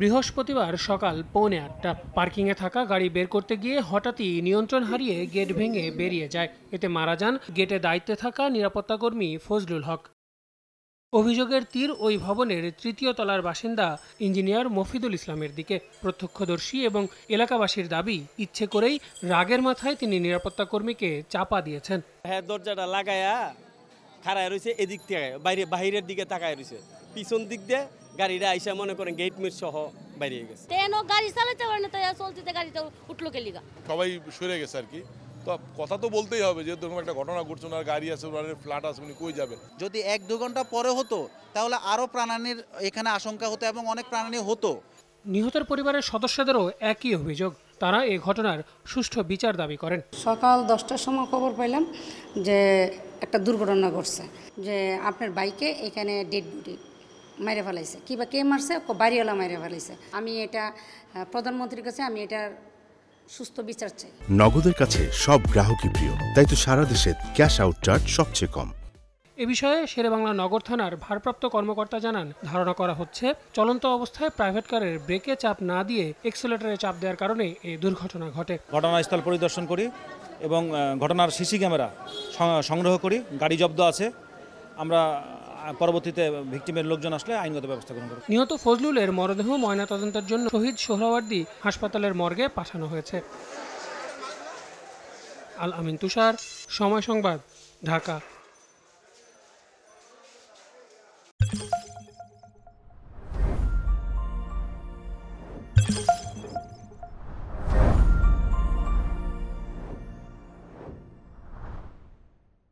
বৃহস্পতিবার সকাল পৌনে আটটা পার্কিংয়ে থাকা গাড়ি বের করতে গিয়ে হঠাৎই নিয়ন্ত্রণ হারিয়ে গেট ভেঙে বেরিয়ে যায় এতে মারা যান গেটে দায়িত্বে থাকা নিরাপত্তাকর্মী ফজলুল হক অভিযোগের তীর ওই ভবনের তৃতীয় তলার বাসিন্দা ইঞ্জিনিয়ার মফিদুল ইসলামের দিকে প্রত্যক্ষদর্শী এবং এলাকাবাসীর দাবি ইচ্ছে করেই রাগের মাথায় তিনি নিরাপত্তা কর্মীকে চাপা দিয়েছেন হ্যাঁ দরজাটা লাগায়া খাড়ায় রয়েছে এদিক থেকে বাইরে বাহিরের দিকে তাকায় রয়েছে পিছন দিক দিয়ে গাড়িটা আইসা মনে করেন গেট মিট সহ বেরিয়ে গেছে ট্রেনও গাড়ি চালাতে পারে না তাই চলতে গাড়িটা উঠলো লিগা সবাই সরে গেছে আর কি তো কথা তো বলতেই হবে যে এরকম একটা ঘটনা ঘটছে না গাড়ি আছে ওনার ফ্ল্যাট আছে উনি কই যাবেন যদি এক দু ঘন্টা পরে হতো তাহলে আরও প্রাণানির এখানে আশঙ্কা হতো এবং অনেক প্রাণানি হতো নিহতের পরিবারের সদস্যদেরও একই অভিযোগ তারা এই ঘটনার সুষ্ঠু বিচার দাবি করেন সকাল দশটার সময় খবর পাইলাম যে একটা দুর্ঘটনা ঘটছে যে আপনার বাইকে এখানে ডেড বডি মাইরে ফেলাইছে কিবা কে মারছে বাড়িওয়ালা মাইরে ফেলাইছে আমি এটা প্রধানমন্ত্রীর কাছে আমি এটা সুস্থ বিচার চাই নগদের কাছে সব গ্রাহকই প্রিয় তাই তো সারা দেশে ক্যাশ আউট চার্জ সবচেয়ে কম এ বিষয়ে শেরেবাংলা নগর থানার ভারপ্রাপ্ত কর্মকর্তা জানান ধারণা করা হচ্ছে চলন্ত অবস্থায় প্রাইভেট কারের ব্রেকে চাপ না দিয়ে এক্সেলেটারে চাপ দেওয়ার কারণে এই দুর্ঘটনা ঘটে ঘটনাস্থল পরিদর্শন করি এবং ঘটনার সিসি ক্যামেরা সংগ্রহ করি গাড়ি জব্দ আছে আমরা পরবর্তীতে ভিকটিমের লোকজন আসলে আইনগত ব্যবস্থা গ্রহণ করবে নিহত ফজলুলের মরদেহ ময়নাতদন্তের জন্য শহীদ সোহরাওয়ার্দী হাসপাতালের মর্গে পাঠানো হয়েছে আল আমিন তুষার সময় সংবাদ ঢাকা you